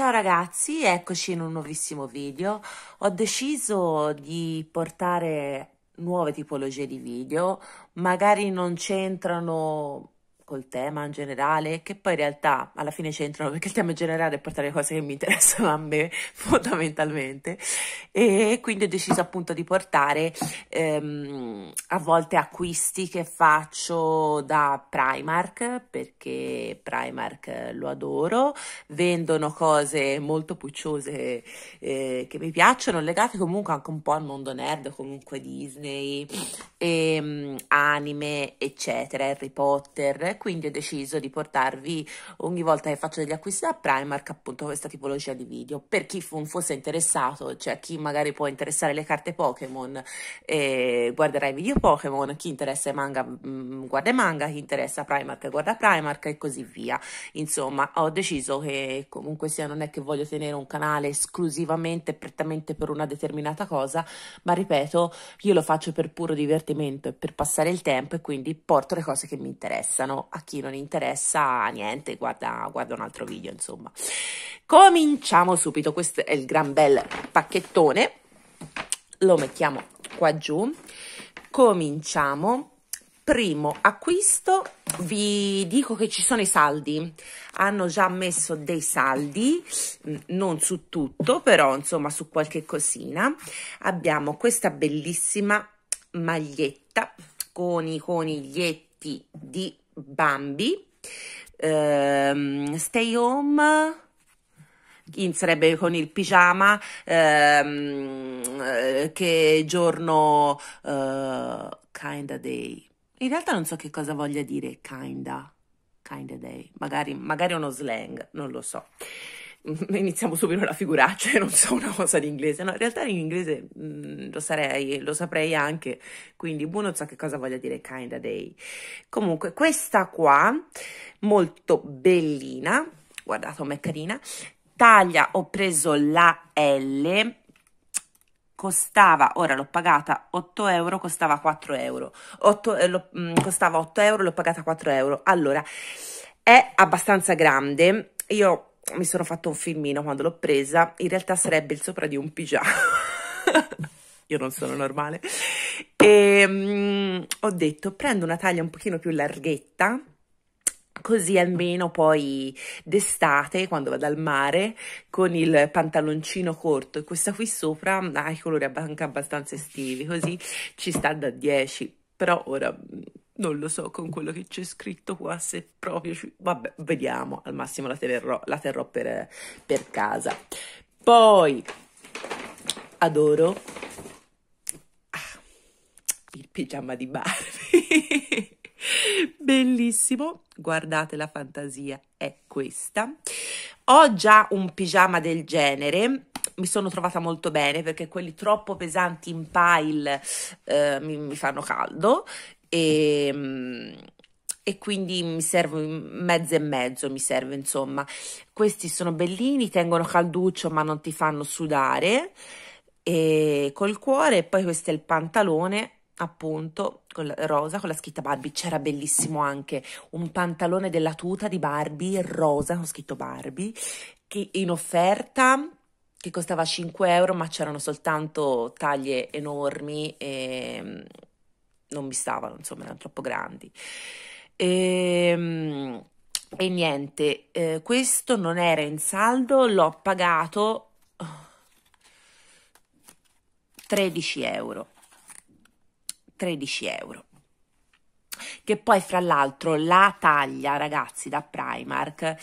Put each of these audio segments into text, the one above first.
Ciao ragazzi, eccoci in un nuovissimo video. Ho deciso di portare nuove tipologie di video, magari non c'entrano col tema in generale, che poi in realtà alla fine c'entrano perché il tema in generale è portare cose che mi interessano a me fondamentalmente e quindi ho deciso appunto di portare ehm, a volte acquisti che faccio da Primark perché Primark lo adoro, vendono cose molto pucciose eh, che mi piacciono, legate comunque anche un po' al mondo nerd, comunque Disney, e, ehm, anime, eccetera, Harry Potter quindi ho deciso di portarvi ogni volta che faccio degli acquisti da Primark appunto questa tipologia di video. Per chi fosse interessato, cioè chi magari può interessare le carte Pokémon eh, guarderà i video Pokémon, chi interessa i manga mh, mm, guarda i manga, chi interessa Primark guarda Primark e così via. Insomma, ho deciso che comunque sia non è che voglio tenere un canale esclusivamente, prettamente per una determinata cosa, ma ripeto, io lo faccio per puro divertimento e per passare il tempo e quindi porto le cose che mi interessano a chi non interessa niente, guarda, guarda un altro video, insomma. Cominciamo subito, questo è il gran bel pacchettone, lo mettiamo qua giù, cominciamo primo acquisto vi dico che ci sono i saldi hanno già messo dei saldi mm, non su tutto però insomma su qualche cosina abbiamo questa bellissima maglietta con i coniglietti di Bambi, ehm, Stay Home, in sarebbe con il pigiama, ehm, eh, che giorno eh, kinda day. In realtà non so che cosa voglia dire kinda, kinda day, magari, magari uno slang, non lo so. iniziamo subito la figuraccia cioè e non so una cosa di inglese. No, in realtà in inglese mh, mm, lo sarei, lo saprei anche, quindi buono so che cosa voglia dire kinda day. Comunque questa qua, molto bellina, guardate com'è carina, taglia ho preso la L, costava, ora l'ho pagata 8 euro, costava 4 euro, 8, eh, lo, mh, mm, costava 8 euro, l'ho pagata 4 euro. Allora, è abbastanza grande, io mi sono fatto un filmino quando l'ho presa, in realtà sarebbe il sopra di un pigiama. Io non sono normale. E um, ho detto prendo una taglia un pochino più larghetta, così almeno poi d'estate quando vado al mare con il pantaloncino corto e questa qui sopra ha ah, i colori anche abbastanza estivi, così ci sta da 10 però ora non lo so con quello che c'è scritto qua, se proprio... Ci... Vabbè, vediamo, al massimo la terrò, la terrò per, per casa. Poi, adoro ah, il pigiama di Barbie. Bellissimo, guardate la fantasia è questa. Ho già un pigiama del genere, mi sono trovata molto bene perché quelli troppo pesanti in pile eh, mi, mi, fanno caldo e, mm, e quindi mi serve mezzo e mezzo, mi serve insomma. Questi sono bellini, tengono calduccio ma non ti fanno sudare e col cuore e poi questo è il pantalone appunto con la, rosa con la scritta Barbie c'era bellissimo anche un pantalone della tuta di Barbie rosa con scritto Barbie che in offerta che costava 5 euro ma c'erano soltanto taglie enormi e ehm, non mi stavano, insomma, erano troppo grandi. E, ehm, e niente, eh, questo non era in saldo, l'ho pagato 13 euro. 13 euro. Che poi, fra l'altro, la taglia, ragazzi, da Primark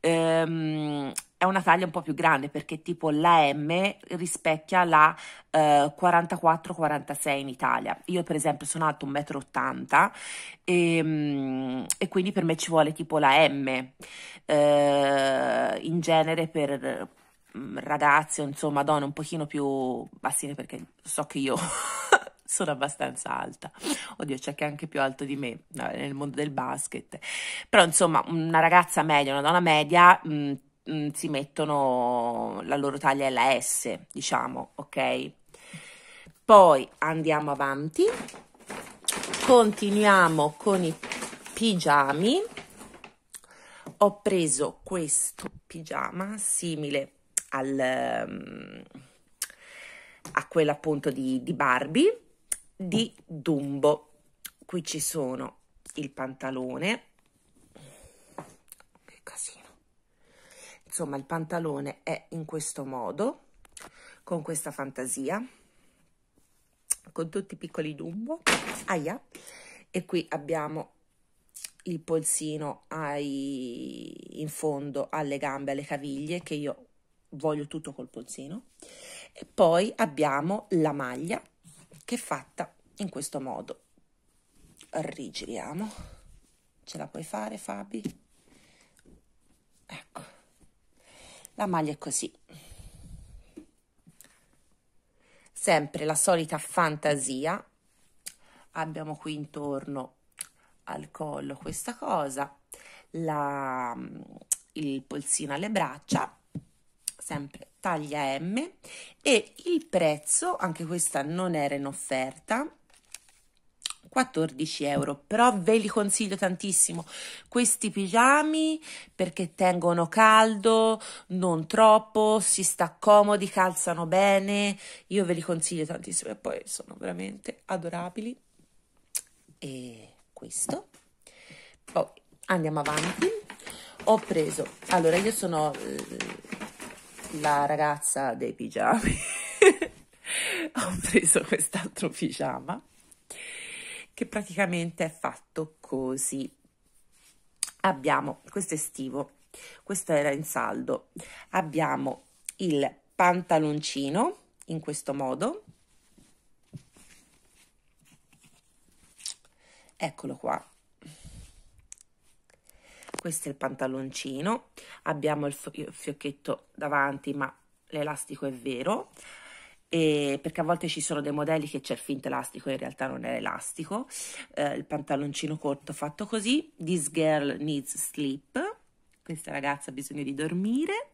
ehm, è una taglia un po' più grande perché tipo la M rispecchia la eh, 44-46 in Italia. Io per esempio sono alto 1,80 m e, e quindi per me ci vuole tipo la M. Eh, in genere per mm, ragazze, insomma donne un pochino più bassine perché so che io... sono abbastanza alta. Oddio, c'è che è anche più alto di me nel mondo del basket. Però, insomma, una ragazza media, una donna media mh, mm, mh, mm, si mettono la loro taglia è la S, diciamo, ok? Poi andiamo avanti, continuiamo con i pigiami. Ho preso questo pigiama simile al, um, a quello appunto di, di Barbie di Dumbo. Qui ci sono il pantalone insomma il pantalone è in questo modo con questa fantasia con tutti i piccoli dumbo aia e qui abbiamo il polsino ai, in fondo alle gambe alle caviglie che io voglio tutto col polsino e poi abbiamo la maglia che è fatta in questo modo rigiriamo ce la puoi fare Fabi ecco la maglia è così. Sempre la solita fantasia. Abbiamo qui intorno al collo questa cosa, la, mm, il polsino alle braccia, sempre taglia M e il prezzo, anche questa non era in offerta, 14 euro però ve li consiglio tantissimo questi pigiami perché tengono caldo non troppo si sta comodi calzano bene io ve li consiglio tantissimo e poi sono veramente adorabili e questo poi andiamo avanti ho preso allora io sono eh, la ragazza dei pigiami ho preso quest'altro pigiama che praticamente è fatto così. Abbiamo questo estivo, questo era in saldo, abbiamo il pantaloncino in questo modo, eccolo qua, questo è il pantaloncino, abbiamo il, fiocchetto davanti ma l'elastico è vero, e perché a volte ci sono dei modelli che c'è il finto elastico e in realtà non è elastico eh, il pantaloncino corto fatto così this girl needs sleep questa ragazza ha bisogno di dormire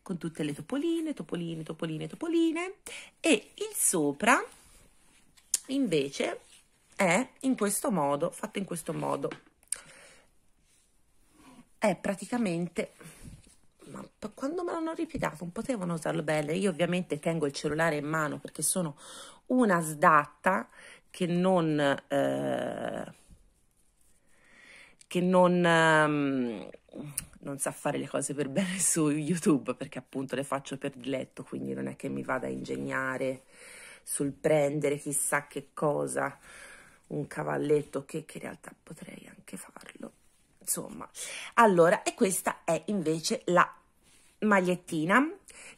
con tutte le topoline topoline topoline topoline e il sopra invece è in questo modo fatto in questo modo è praticamente ma quando me l'hanno rifiutato non potevano usarlo bene. Io ovviamente tengo il cellulare in mano perché sono una sdatta che non... Eh, che non... Eh, non sa fare le cose per bene su YouTube perché appunto le faccio per diletto, quindi non è che mi vada a ingegnare sul prendere chissà che cosa, un cavalletto che, che in realtà potrei anche farlo. Insomma, allora, e questa è invece la magliettina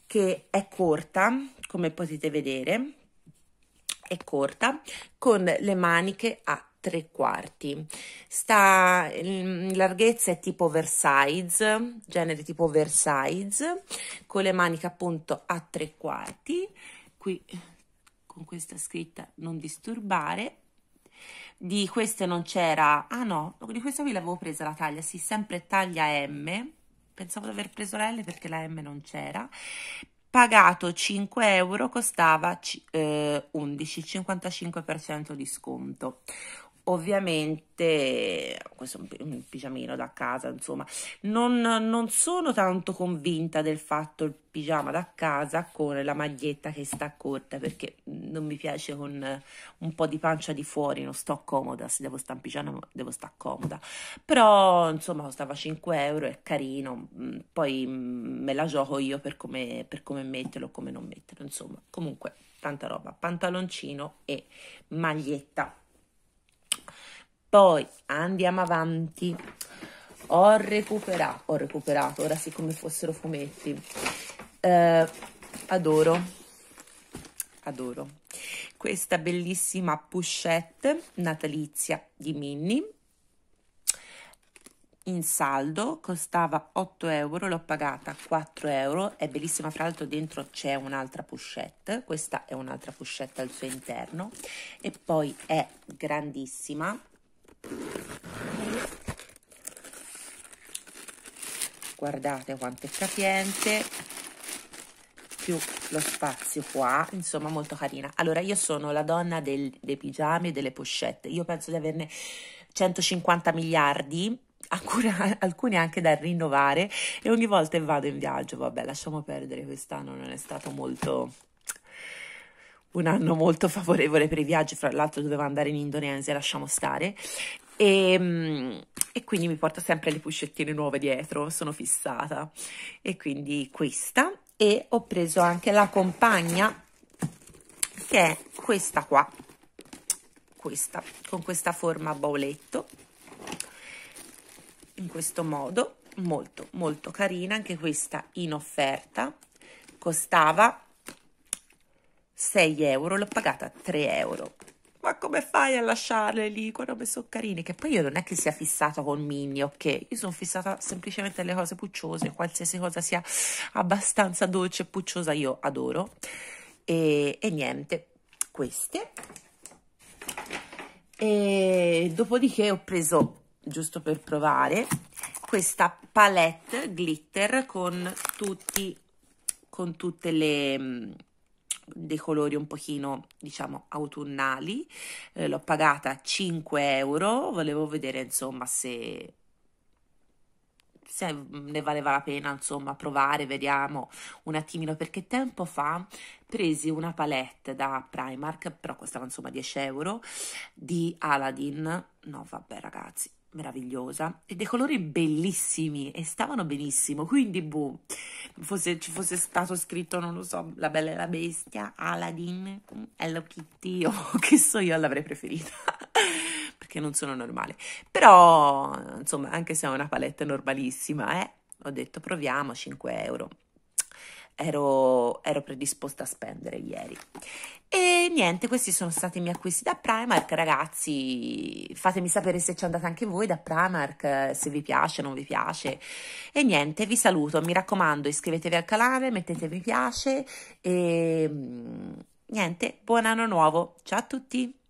che è corta, come potete vedere, è corta, con le maniche a tre quarti. Sta in mm, larghezza è tipo oversize, genere tipo oversize, con le maniche appunto a tre quarti. Qui con questa scritta non disturbare. Di queste non c'era, ah no, di questa qui l'avevo presa la taglia, sì, sempre taglia M pensavo di aver preso la L perché la M non c'era, pagato 5 euro costava eh, 11, 55% di sconto ovviamente questo è un, pigiamino da casa insomma non, non, sono tanto convinta del fatto il pigiama da casa con la maglietta che sta corta perché non mi piace con un po' di pancia di fuori non sto comoda se devo stare in pigiama devo stare comoda però insomma costava 5 euro è carino mm, poi mm, me la gioco io per come, per come metterlo come non metterlo insomma comunque tanta roba pantaloncino e maglietta poi andiamo avanti. Ho recuperato, ho recuperato, ora sì come fossero fumetti. Eh, adoro, adoro. Questa bellissima pochette natalizia di Minnie in saldo, costava 8 euro, l'ho pagata 4 euro, è bellissima, fra l'altro dentro c'è un'altra pochette, questa è un'altra pochette al suo interno e poi è grandissima, guardate quanto è capiente più lo spazio qua insomma molto carina allora io sono la donna del, dei pigiami e delle pochette io penso di averne 150 miliardi ancora, alcune anche da rinnovare e ogni volta che vado in viaggio vabbè lasciamo perdere quest'anno non è stato molto un anno molto favorevole per i viaggi, fra l'altro dovevo andare in Indonesia, lasciamo stare. E, ehm, e quindi mi porto sempre le puscettine nuove dietro, sono fissata. E quindi questa. E ho preso anche la compagna, che è questa qua. Questa, con questa forma a bauletto. In questo modo, molto molto carina. Anche questa in offerta. Costava 6 euro, l'ho pagata 3 euro ma come fai a lasciarle lì? Guarda come sono carine, che poi io non è che sia fissata con Minnie, ok? Io sono fissata semplicemente alle cose pucciose, qualsiasi cosa sia abbastanza dolce e pucciosa io adoro. E, e niente, queste. E dopodiché ho preso, giusto per provare, questa palette glitter con tutti, con tutte le mm, dei colori un pochino diciamo autunnali eh, l'ho pagata 5 euro volevo vedere insomma se se ne valeva la pena insomma provare vediamo un attimino perché tempo fa presi una palette da Primark però costava insomma 10 euro di Aladdin no vabbè ragazzi meravigliosa e dei colori bellissimi e stavano benissimo quindi boh fosse, ci fosse stato scritto non lo so la bella e la bestia Aladdin Hello Kitty o oh, che so io l'avrei preferita perché non sono normale però insomma anche se è una palette normalissima eh ho detto proviamo 5 euro ero, ero predisposta a spendere ieri. E niente, questi sono stati i miei acquisti da Primark, ragazzi, fatemi sapere se ci andate anche voi da Primark, se vi piace, non vi piace. E niente, vi saluto, mi raccomando, iscrivetevi al canale, mettete mi piace e mm, niente, buon anno nuovo, ciao a tutti!